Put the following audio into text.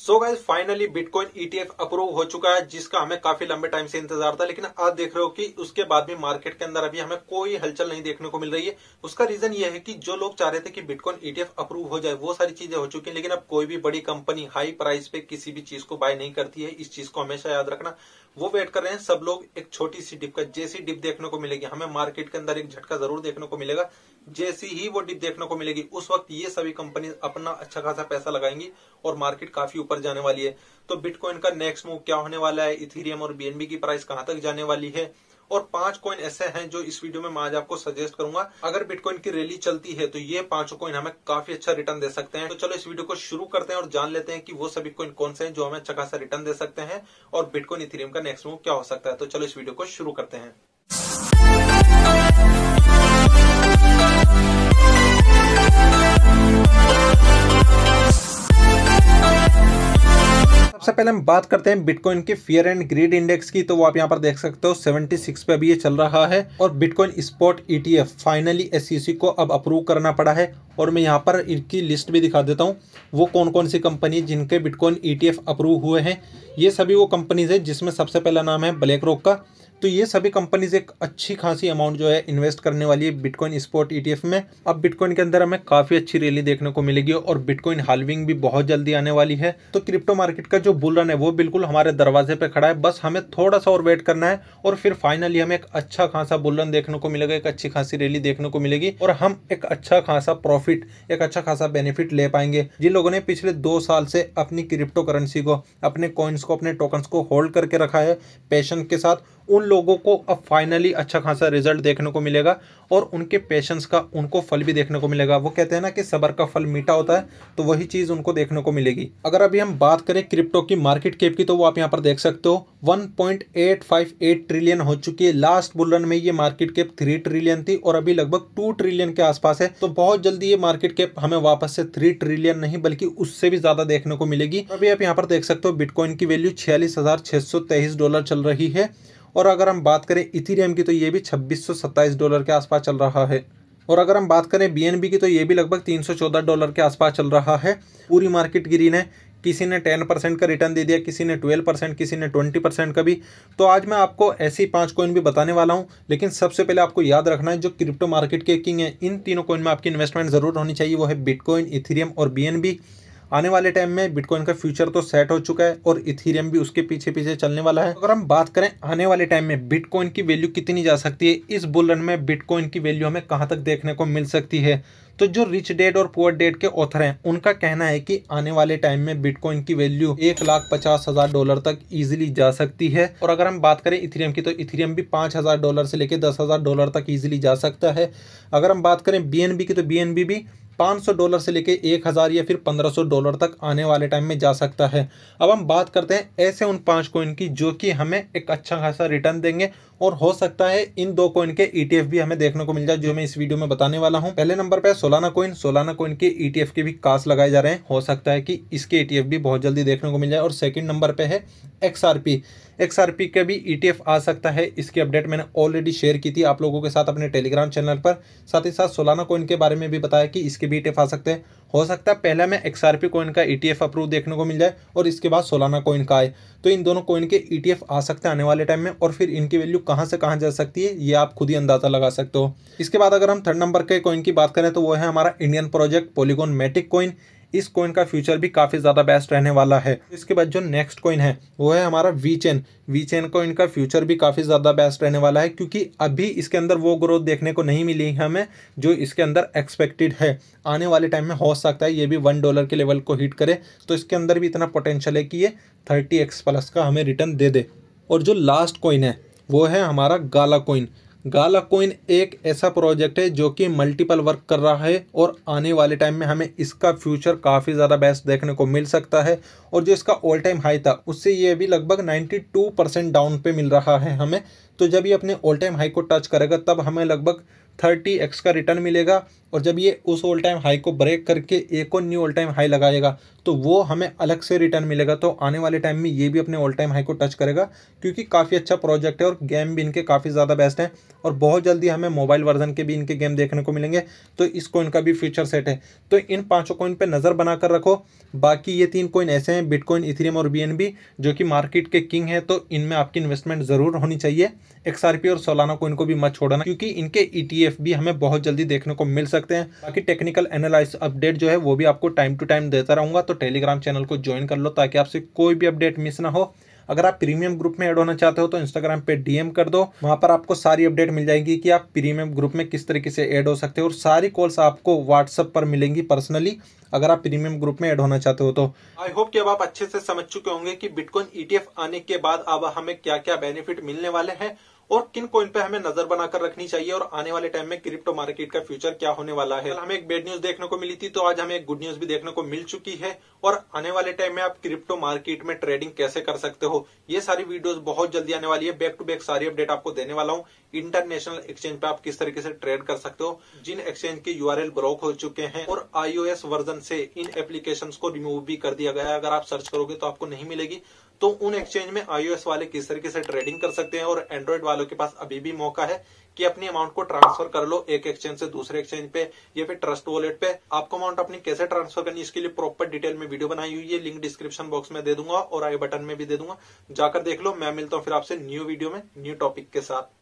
सो guys finally bitcoin ETF approve हो चुका है जिसका हमें काफी लंबे टाइम से इंतजार था लेकिन आज देख रहे हो कि उसके बाद भी मार्केट के अंदर अभी हमें कोई हलचल नहीं देखने को मिल रही है उसका रीजन यह है कि जो लोग चाह रहे थे कि बिटकॉइन ईटीएफ अप्रूव हो जाए वो सारी चीजें हो चुकी हैं लेकिन अब कोई भी बड़ी कंपनी हाई प्राइस पे किसी भी चीज को बाय नहीं करती है इस चीज को हमेशा याद रखना वो वेट कर रहे हैं सब लोग एक छोटी सी डिप का जैसी डिप देखने को मिलेगी हमें मार्केट के अंदर एक झटका जरूर देखने को मिलेगा जैसी ही वो डिप देखने को मिलेगी उस वक्त ये सभी कंपनी अपना अच्छा खासा पैसा लगाएंगी और मार्केट काफी ऊपर जाने वाली है तो बिटकॉइन का नेक्स्ट मूव क्या होने वाला है इथीरियम और बीएनबी की प्राइस कहां तक जाने वाली है और पांच कॉइन ऐसे हैं जो इस वीडियो में मैं आज आपको सजेस्ट करूंगा अगर बिटकॉइन की रैली चलती है तो ये पांचों कॉइन हमें काफी अच्छा रिटर्न दे सकते हैं तो चलो इस वीडियो को शुरू करते हैं और जान लेते हैं कि वो सभी कॉइन कौन से हैं जो हमें अच्छा खासा रिटर्न दे सकते हैं और बिटकॉइन इथेरियम का नेक्स्ट मूव क्या हो सकता है तो चलो इस वीडियो को शुरू करते हैं सबसे पहले हम बात करते हैं बिटकॉइन के फियर एंड ग्रीड इंडेक्स की तो वो आप यहाँ पर देख सकते हो 76 पे अभी ये चल रहा है और bitcoin spot ETF finally SEC को अब अप्रूव करना पड़ा है और मैं यहाँ पर इनकी लिस्ट भी दिखा देता हूँ वो कौन कौन सी कंपनी जिनके बिटकॉइन ई अप्रूव हुए हैं ये सभी वो कंपनीज है जिसमें सबसे पहला नाम है ब्लैक रॉक का तो ये सभी कंपनीज एक अच्छी खासी अमाउंट जो है इन्वेस्ट करने वाली है बिटकॉइन स्पॉट ईटीएफ में अब बिटकॉइन के अंदर हमें काफ़ी अच्छी रैली देखने को मिलेगी और बिटकॉइन हालविंग भी बहुत जल्दी आने वाली है तो क्रिप्टो मार्केट का जो बुल रन है वो बिल्कुल हमारे दरवाजे पे खड़ा है बस हमें थोड़ा सा और वेट करना है और फिर फाइनली हमें एक अच्छा खासा बुल रन देखने को मिलेगा एक अच्छी खासी रैली देखने को मिलेगी और हम एक अच्छा खासा प्रॉफिट एक अच्छा खासा बेनिफिट ले पाएंगे जिन लोगों ने पिछले दो साल से अपनी क्रिप्टो करेंसी को अपने कॉइन्स को अपने टोकन को होल्ड करके रखा है पैशन के साथ उन लोगों को अब फाइनली अच्छा खासा रिजल्ट देखने को मिलेगा और उनके पेशेंस का उनको फल भी देखने को मिलेगा वो कहते हैं ना कि सबर का फल मीठा होता है तो वही चीज़ उनको देखने को मिलेगी अगर अभी हम बात करें क्रिप्टो की मार्केट कैप की तो वो आप यहाँ पर देख सकते हो 1.858 ट्रिलियन हो चुकी है लास्ट बुलरन में ये मार्केट कैप थ्री ट्रिलियन थी और अभी लगभग टू ट्रिलियन के आसपास है तो बहुत जल्दी ये मार्केट कैप हमें वापस से थ्री ट्रिलियन नहीं बल्कि उससे भी ज्यादा देखने को मिलेगी अभी आप यहाँ पर देख सकते हो बिटकॉइन की वैल्यू छियालीस डॉलर चल रही है और अगर हम बात करें इथीरियम की तो ये भी छब्बीस डॉलर के आसपास चल रहा है और अगर हम बात करें बी की तो ये भी लगभग 314 डॉलर के आसपास चल रहा है पूरी मार्केट गिरी ने किसी ने 10 परसेंट का रिटर्न दे दिया किसी ने 12 परसेंट किसी ने 20 परसेंट का भी तो आज मैं आपको ऐसी पांच कॉइन भी बताने वाला हूं लेकिन सबसे पहले आपको याद रखना है जो क्रिप्टो मार्केट के किंग है इन तीनों कॉइन में आपकी इन्वेस्टमेंट ज़रूर होनी चाहिए वो है बिटकॉइन इथेरियम और बी आने वाले टाइम में बिटकॉइन का फ्यूचर तो सेट हो चुका है और इथीरियम भी उसके पीछे पीछे चलने वाला है अगर हम बात करें आने वाले टाइम में बिटकॉइन की वैल्यू कितनी जा सकती है इस बुलन में बिटकॉइन की वैल्यू हमें कहाँ तक देखने को मिल सकती है तो जो रिच डेड और पुअर डेड के ऑथर हैं उनका कहना है कि आने वाले टाइम में बिटकॉइन की वैल्यू एक लाख पचास हजार डॉलर तक इजीली जा सकती है और अगर हम बात करें इथेरियम की तो इथेरियम भी पाँच हजार डॉलर से लेकर दस हजार डॉलर तक इजीली जा सकता है अगर हम बात करें बीएनबी की तो बीएनबी भी 500 डॉलर से लेके 1000 या फिर 1500 डॉलर तक आने वाले टाइम में जा सकता है अब हम बात करते हैं ऐसे उन पांच कॉइन की जो कि हमें एक अच्छा खासा रिटर्न देंगे और हो सकता है इन दो कॉइन के ईटीएफ e भी हमें देखने को मिल जाए जो मैं इस वीडियो में बताने वाला हूं पहले नंबर पर सोलाना कॉइन सोलाना कॉइन के ईटीएफ e के भी कास्ट लगाए जा रहे हैं हो सकता है कि इसके ईटीएफ e भी बहुत जल्दी देखने को मिल जाए और सेकेंड नंबर पर है एक्सआरपी एक्सआरपी का भी ईटीएफ आ सकता है इसकी अपडेट मैंने ऑलरेडी शेयर की थी आप लोगों के साथ अपने टेलीग्राम चैनल पर साथ ही साथ सोलाना कॉइन के बारे में भी बताया कि इसके भी ई e आ सकते हैं हो सकता है पहले हमें एक्सआरपी कॉइन का ईटीएफ e अप्रूव देखने को मिल जाए और इसके बाद सोलाना कॉइन का आए तो इन दोनों कॉइन के ईटीएफ e आ सकते हैं आने वाले टाइम में और फिर इनकी वैल्यू कहाँ से कहाँ जा सकती है ये आप खुद ही अंदाज़ा लगा सकते हो इसके बाद अगर हम थर्ड नंबर के कॉइन की बात करें तो वो है हमारा Indian project Polygon Matic coin इस कोइन का फ्यूचर भी काफ़ी ज़्यादा बेस्ट रहने वाला है इसके बाद जो नेक्स्ट कोइन है वो है हमारा VeChain VeChain coin का फ्यूचर भी काफ़ी ज़्यादा बेस्ट रहने वाला है क्योंकि अभी इसके अंदर वो ग्रोथ देखने को नहीं मिली हमें जो इसके अंदर एक्सपेक्टेड है आने वाले टाइम में हो सकता है ये भी वन डॉलर के लेवल को हिट करे तो इसके अंदर भी इतना पोटेंशियल है कि ये थर्टी एक्स प्लस का हमें रिटर्न दे दे और जो लास्ट कोइन है वो है हमारा गाला कोइन गाला कोइन एक ऐसा प्रोजेक्ट है जो कि मल्टीपल वर्क कर रहा है और आने वाले टाइम में हमें इसका फ्यूचर काफ़ी ज़्यादा बेस्ट देखने को मिल सकता है और जो इसका ऑल टाइम हाई था उससे ये अभी लगभग 92 परसेंट डाउन पे मिल रहा है हमें तो जब ये अपने ऑल टाइम हाई को टच करेगा तब हमें लगभग थर्टी एक्स का रिटर्न मिलेगा और जब ये उस ऑल टाइम हाई को ब्रेक करके एक और न्यू ऑल टाइम हाई लगाएगा तो वो हमें अलग से रिटर्न मिलेगा तो आने वाले टाइम में ये भी अपने ऑल टाइम हाई को टच करेगा क्योंकि काफ़ी अच्छा प्रोजेक्ट है और गेम भी इनके काफ़ी ज़्यादा बेस्ट हैं और बहुत जल्दी हमें मोबाइल वर्जन के भी इनके गेम देखने को मिलेंगे तो इस कॉइन का भी फ्यूचर सेट है तो इन पाँचों कॉइन पर नज़र बनाकर रखो बाकी ये तीन कॉइन ऐसे हैं बिटकॉइन इथेरियम और बी जो कि मार्केट के किंग है तो इनमें आपकी इन्वेस्टमेंट ज़रूर होनी चाहिए एक्सआरपी और सोलाना को भी मत छोड़ना क्योंकि इनके ई e भी हमें बहुत जल्दी देखने को मिल सकते सकते हैं बाकी टेक्निकल एनालिस अपडेट जो है वो भी आपको टाइम टू टाइम देता रहूँगा तो टेलीग्राम चैनल को ज्वाइन कर लो ताकि आपसे कोई भी अपडेट मिस ना हो अगर आप प्रीमियम ग्रुप में ऐड होना चाहते हो तो इंस्टाग्राम पे डीएम कर दो वहाँ पर आपको सारी अपडेट मिल जाएगी कि आप प्रीमियम ग्रुप में किस तरीके से ऐड हो सकते हो और सारी कॉल्स आपको व्हाट्सअप पर मिलेंगी पर्सनली अगर आप प्रीमियम ग्रुप में ऐड होना चाहते हो तो आई होप कि अब आप अच्छे से समझ चुके होंगे कि बिटकॉइन ईटीएफ e आने के बाद अब हमें क्या क्या बेनिफिट मिलने वाले हैं और किन कॉइन पे हमें नजर बनाकर रखनी चाहिए और आने वाले टाइम में क्रिप्टो मार्केट का फ्यूचर क्या होने वाला है हमें एक बेड न्यूज देखने को मिली थी तो आज हमें एक गुड न्यूज भी देखने को मिल चुकी है और आने वाले टाइम में आप क्रिप्टो मार्केट में ट्रेडिंग कैसे कर सकते हो ये सारी वीडियो बहुत जल्दी आने वाली है बैक टू बैक सारी अपडेट आपको देने वाला हूँ इंटरनेशनल एक्सचेंज पे आप किस तरीके से ट्रेड कर सकते हो जिन एक्सचेंज के यूआरएल ब्लॉक हो चुके हैं और आईओएस वर्जन से इन एप्लीकेशन को रिमूव भी कर दिया गया है अगर आप सर्च करोगे तो आपको नहीं मिलेगी तो उन एक्सचेंज में आईओएस वाले किस तरीके से ट्रेडिंग कर सकते हैं और एंड्रॉइड वालों के पास अभी भी मौका है कि अपनी अमाउंट को ट्रांसफर कर लो एक एक्सचेंज से दूसरे एक्सचेंज पे या फिर ट्रस्ट वॉलेट पे आपको अमाउंट अपनी कैसे ट्रांसफर करनी इसके लिए प्रॉपर डिटेल में वीडियो बनाई हुई है लिंक डिस्क्रिप्शन बॉक्स में दे दूंगा और आई बटन में भी दे दूंगा जाकर देख लो मैं मिलता हूँ फिर आपसे न्यू वीडियो में न्यू टॉपिक के साथ